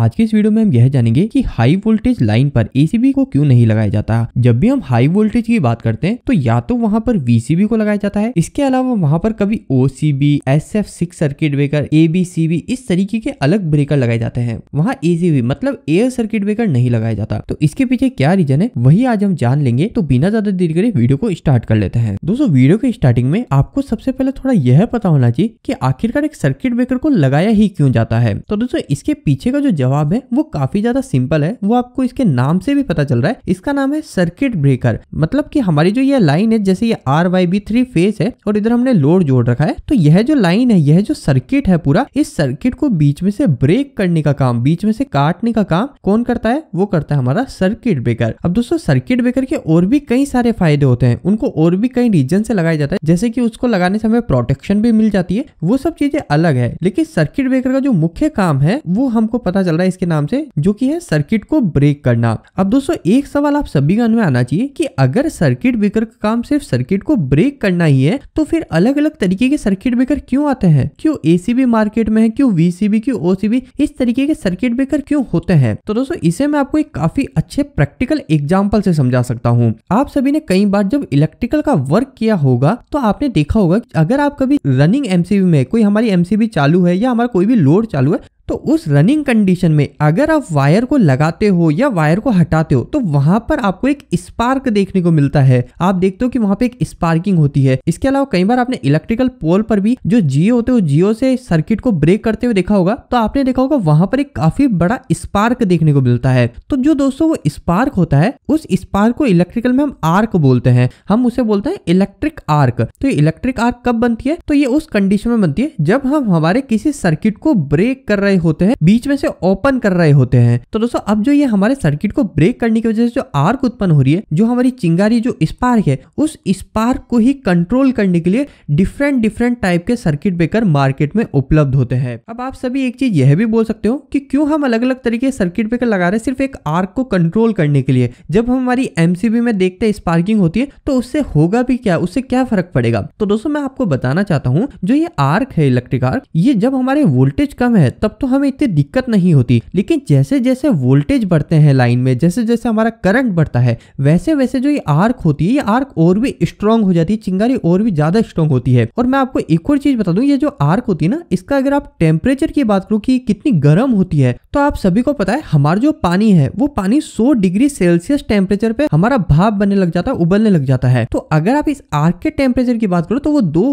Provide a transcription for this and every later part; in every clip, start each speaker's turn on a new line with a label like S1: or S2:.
S1: आज के इस वीडियो में हम यह जानेंगे कि हाई वोल्टेज लाइन पर एसीबी को क्यों नहीं लगाया जाता जब भी हम हाई वोल्टेज की बात करते हैं तो या तो वहाँ पर वीसीबी को लगाया जाता है इसके अलावा वहाँ पर कभी OCB S F six circuit breaker ABCB इस तरीके के अलग ब्रेकर लगाए जाते हैं वहाँ एसीबी मतलब एयर सर्किट ब्रेकर नहीं लगाया जाता तो इसके पीछे क्या रीजन है वही आज हम जान लेंगे तो बिना ज्यादा देर करे वीडियो को स्टार्ट कर लेते हैं दोस्तों वीडियो के स्टार्टिंग में आपको सबसे पहले थोड़ा यह पता होना चाहिए कि आखिरकार एक सर्किट ब्रेकर को लगाया ही क्यों जाता है तो दोस्तों इसके पीछे का जो जवाब है वो काफी ज्यादा सिंपल है वो आपको इसके नाम से भी पता चल रहा है इसका नाम है सर्किट ब्रेकर मतलब की हमारी जो ये लाइन है जैसे ये R Y B three phase है और इधर हमने लोड जोड़ रखा है तो यह जो लाइन है यह जो सर्किट है पूरा इस सर्किट को बीच में से ब्रेक करने का काम बीच में से काटने का काम कौन करता है वो करता है हमारा सर्किट ब्रेकर अब दोस्तों सर्किट ब्रेकर के और भी कई सारे फायदे होते हैं उनको और भी कई रीजन से लगाया जाता है जैसे कि उसको लगाने से हमें प्रोटेक्शन भी मिल जाती है वो सब चीजें अलग है लेकिन सर्किट ब्रेकर का जो मुख्य काम है वो हमको पता चल रहा है इसके नाम से जो कि है सर्किट को ब्रेक करना अब दोस्तों एक सवाल आप सभी का में आना चाहिए कि अगर सर्किट ब्रेकर का काम सिर्फ सर्किट को ब्रेक करना ही है तो फिर अलग अलग तरीके के सर्किट ब्रेकर क्यों आते हैं क्यों एसीबी मार्केट में है क्यों वीसीबी क्यों ओसीबी इस तरीके के सर्किट ब्रेकर क्यों होते हैं तो दोस्तों इसे मैं आपको एक काफी अच्छे प्रैक्टिकल एग्जाम्पल से समझा सकता हूँ आप सभी ने कई बार जब इलेक्ट्रिकल का वर्क किया होगा तो आपने देखा होगा अगर आप कभी रनिंग एमसीबी में कोई हमारी एमसीबी चालू है या हमारा कोई भी लोड चालू है तो उस रनिंग कंडीशन में अगर आप वायर को लगाते हो या वायर को हटाते हो तो वहां पर आपको एक स्पार्क देखने को मिलता है आप देखते हो कि वहां पे एक स्पार्किंग होती है इसके अलावा कई बार आपने इलेक्ट्रिकल पोल पर भी जो जियो होते हो जियो से सर्किट को ब्रेक करते हुए देखा होगा तो आपने देखा होगा वहां पर एक काफी बड़ा स्पार्क देखने को मिलता है तो जो दोस्तों वो स्पार्क होता है उस स्पार्क को इलेक्ट्रिकल में हम आर्क बोलते हैं हम उसे बोलते हैं इलेक्ट्रिक आर्क तो इलेक्ट्रिक आर्क कब बनती है तो ये उस कंडीशन में बनती है जब हम हमारे किसी सर्किट को ब्रेक कर रहे रहे होते हैं बीच में से ओपन कर रहे होते हैं तो दोस्तों अब जो ये हमारे सर्किट को ब्रेक करने की वजह से जो आर्क उत्पन्न हो रही है जो हमारी चिंगारी जो स्पार्क है उस स्पार्क को ही कंट्रोल करने के लिए डिफरेंट डिफरेंट टाइप के सर्किट ब्रेकर मार्केट में उपलब्ध होते हैं अब आप सभी एक चीज यह भी बोल सकते हो कि क्यों हम अलग अलग तरीके सर्किट ब्रेकर लगा रहे सिर्फ एक आर्क को कंट्रोल करने के लिए जब हम हमारी एमसीबी में देखते हैं स्पार्किंग होती है तो उससे होगा भी क्या उससे क्या फर्क पड़ेगा तो दोस्तों मैं आपको बताना चाहता हूँ जो ये आर्क है इलेक्ट्रिक आर्क ये जब हमारे वोल्टेज कम है तब तो हमें इतनी दिक्कत नहीं होती लेकिन जैसे जैसे वोल्टेज बढ़ते हैं लाइन में जैसे जैसे हमारा करंट बढ़ता है वैसे वैसे जो ये आर्क होती है ये आर्क और भी स्ट्रॉन्ग हो जाती है चिंगारी और भी ज्यादा स्ट्रॉन्ग होती है और मैं आपको एक और चीज बता दूं ये जो आर्क होती है ना इसका अगर आप टेम्परेचर की बात करूँ की कि कितनी गर्म होती है तो आप सभी को पता है हमारा जो पानी है वो पानी सौ डिग्री सेल्सियस टेम्परेचर पे हमारा भाप बनने लग जाता है उबलने लग जाता है तो अगर आप इस आर्क के टेम्परेचर की बात करो तो वो दो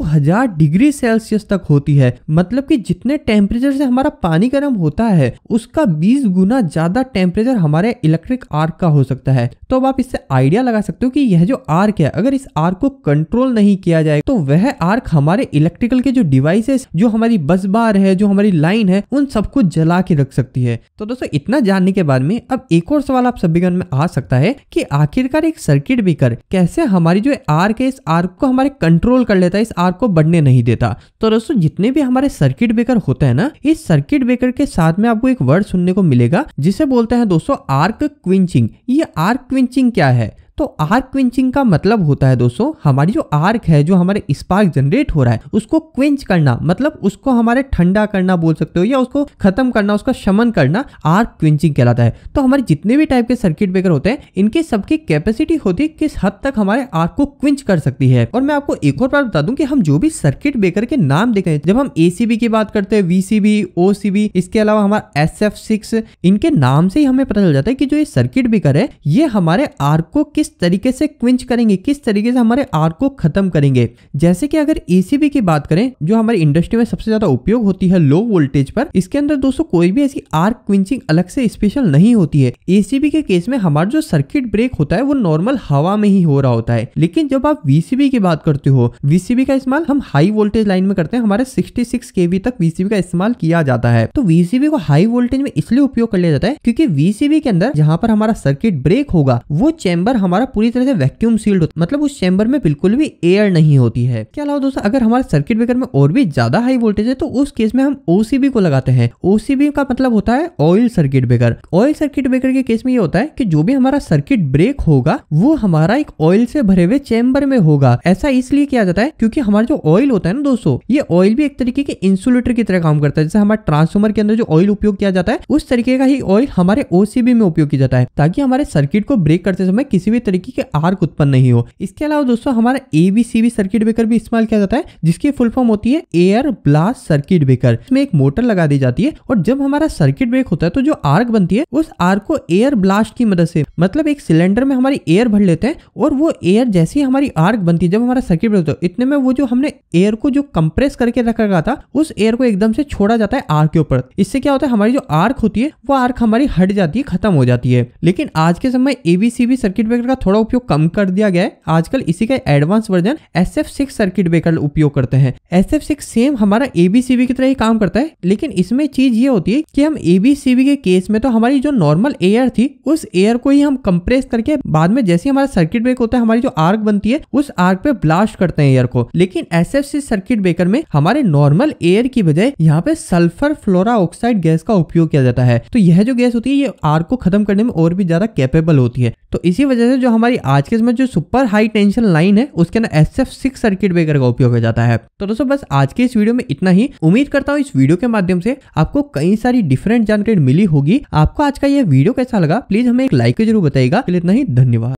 S1: डिग्री सेल्सियस तक होती है मतलब की जितने टेम्परेचर से हमारा पानी पानी गर्म होता है उसका बीस गुना ज्यादा टेम्परेचर हमारे इलेक्ट्रिक आर्क का हो सकता है तो अब आप इससे आइडिया लगा सकते हो कि यह जो आर्क है अगर इस आर्क को कंट्रोल नहीं किया जाए तो वह आर्क हमारे इलेक्ट्रिकल के जो डिवाइसेस जो हमारी बस बार है जो हमारी लाइन है उन सबको जला के रख सकती है तो दोस्तों इतना जानने के बाद में अब एक और सवाल आप सभी में आ सकता है कि आखिरकार एक सर्किट ब्रेकर कैसे हमारी जो आर्क है इस आर्क को हमारे कंट्रोल कर लेता है इस आर्क को बढ़ने नहीं देता तो दोस्तों जितने भी हमारे सर्किट ब्रेकर होते हैं ना इस सर्किट बेकर के साथ में आपको एक वर्ड सुनने को मिलेगा जिसे बोलते हैं दोस्तों आर्क क्विंचिंग ये आर्क क्विंचिंग क्या है तो आर्क क्विंचिंग का मतलब होता है दोस्तों हमारी जो आर्क है जो हमारे स्पार्क जनरेट हो रहा है उसको क्विंच करना मतलब उसको हमारे ठंडा करना बोल सकते हो या उसको खत्म करना उसका शमन करना आर्क क्विंचिंग कहलाता है तो हमारे जितने भी टाइप के सर्किट ब्रेकर होते हैं इनके सबकी कैपेसिटी होती है किस हद तक हमारे आर्क को क्विंच कर सकती है और मैं आपको एक और बात बता दूं कि हम जो भी सर्किट ब्रेकर के नाम देख रहे हैं जब हम एसीबी की बात करते हैं वीसीबी ओसीबी इसके अलावा हमारा एस इनके नाम से ही हमें पता चल जाता है कि जो ये सर्किट ब्रेकर है ये हमारे आर्क को किस किस तरीके से क्विंच करेंगे किस तरीके से हमारे आर को खत्म करेंगे जैसे कि अगर एसीबी की बात करें जो हमारी इंडस्ट्री में सबसे ज्यादा उपयोग होती है लो वोल्टेज पर इसके अंदर दोस्तों कोई भी ऐसी आर क्विंचिंग अलग से स्पेशल नहीं होती है एसीबी के केस में हमारा जो सर्किट ब्रेक होता है वो नॉर्मल हवा में ही हो रहा होता है लेकिन जब आप वीसीबी की बात करते हो वीसीबी का इस्तेमाल हम हाई वोल्टेज लाइन में करते हैं हमारे सिक्सटी के केवी तक वीसीबी का इस्तेमाल किया जाता है तो वीसीबी को हाई वोल्टेज में इसलिए उपयोग कर लिया जाता है क्योंकि वीसीबी के अंदर जहां पर हमारा सर्किट ब्रेक होगा वो चैम्बर हमारे हमारा पूरी तरह से वैक्यूम सील्ड होता मतलब उस चैम्बर में बिल्कुल भी एयर नहीं होती है क्या अलावा दोस्तों अगर हमारे सर्किट ब्रेकर में और भी ज्यादा हाई वोल्टेज है तो उस केस में हम ओसीबी को लगाते हैं ओसीबी का मतलब होता है oil circuit breaker oil circuit breaker के केस में ये होता है कि जो भी हमारा सर्किट ब्रेक होगा वो हमारा एक ऑयल से भरे हुए चैम्बर में होगा ऐसा इसलिए किया जाता है क्योंकि हमारा जो ऑयल होता है ना दोस्तों ये ऑयल भी एक तरीके के इंसुलेटर की तरह काम करता है जैसे हमारे ट्रांसफॉर्मर के अंदर जो ऑयल उपयोग किया जाता है उस तरीके का ही ऑयल हमारे ओसीबी में उपयोग किया जाता है ताकि हमारे सर्किट को ब्रेक करते समय किसी भी तरीके के आर्क उत्पन्न नहीं हो इसके अलावा दोस्तों हमारा एबीसीबी सर्किट ब्रेकर भी इस्तेमाल किया जाता है जिसकी फुल फॉर्म होती है एयर ब्लास्ट सर्किट ब्रेकर इसमें एक मोटर लगा दी जाती है और जब हमारा सर्किट ब्रेक होता है तो जो आर्क बनती है उस आर्क को एयर ब्लास्ट की मदद से मतलब एक सिलेंडर में हमारी एयर भर लेते हैं और वो एयर जैसी हमारी आर्क बनती है जब हमारा सर्किट ब्रेक होता है इतने में वो जो हमने एयर को जो कंप्रेस करके रख रखा था उस एयर को एकदम से छोड़ा जाता है आर्क के ऊपर इससे क्या होता है हमारी जो आर्क होती है वो आर्क हमारी हट जाती है खत्म हो जाती है लेकिन आज के समय एबीसीबी सर्किट ब्रेकर का थोड़ा उपयोग कम कर दिया गया है आजकल इसी का advance version S F six circuit breaker उपयोग करते हैं एस एफ सिक्स सेम हमारा एबीसीबी की तरह ही काम करता है लेकिन इसमें चीज ये होती है कि हम एबीसीबी के केस में तो हमारी जो नॉर्मल एयर थी उस एयर को ही हम कंप्रेस करके बाद में जैसे हमारा सर्किट ब्रेक होता है हमारी जो आर्क बनती है उस आर्क पे ब्लास्ट करते हैं एयर को लेकिन S F six circuit breaker में हमारे नॉर्मल एयर की बजाय यहाँ पे सल्फर फ्लोरा ऑक्साइड गैस का उपयोग किया जाता है तो यह जो गैस होती है ये आर्क को खत्म करने में और भी ज्यादा कैपेबल होती है तो इसी वजह से जो हमारी आज के इसमें जो सुपर हाई टेंशन लाइन है उसके अंदर S F six circuit breaker का उपयोग किया जाता है तो दोस्तों बस आज के इस वीडियो में इतना ही उम्मीद करता हूँ इस वीडियो के माध्यम से आपको कई सारी डिफरेंट जानकारी मिली होगी आपको आज का यह वीडियो कैसा लगा प्लीज हमें एक लाइक जरूर बताएगा इतना ही धन्यवाद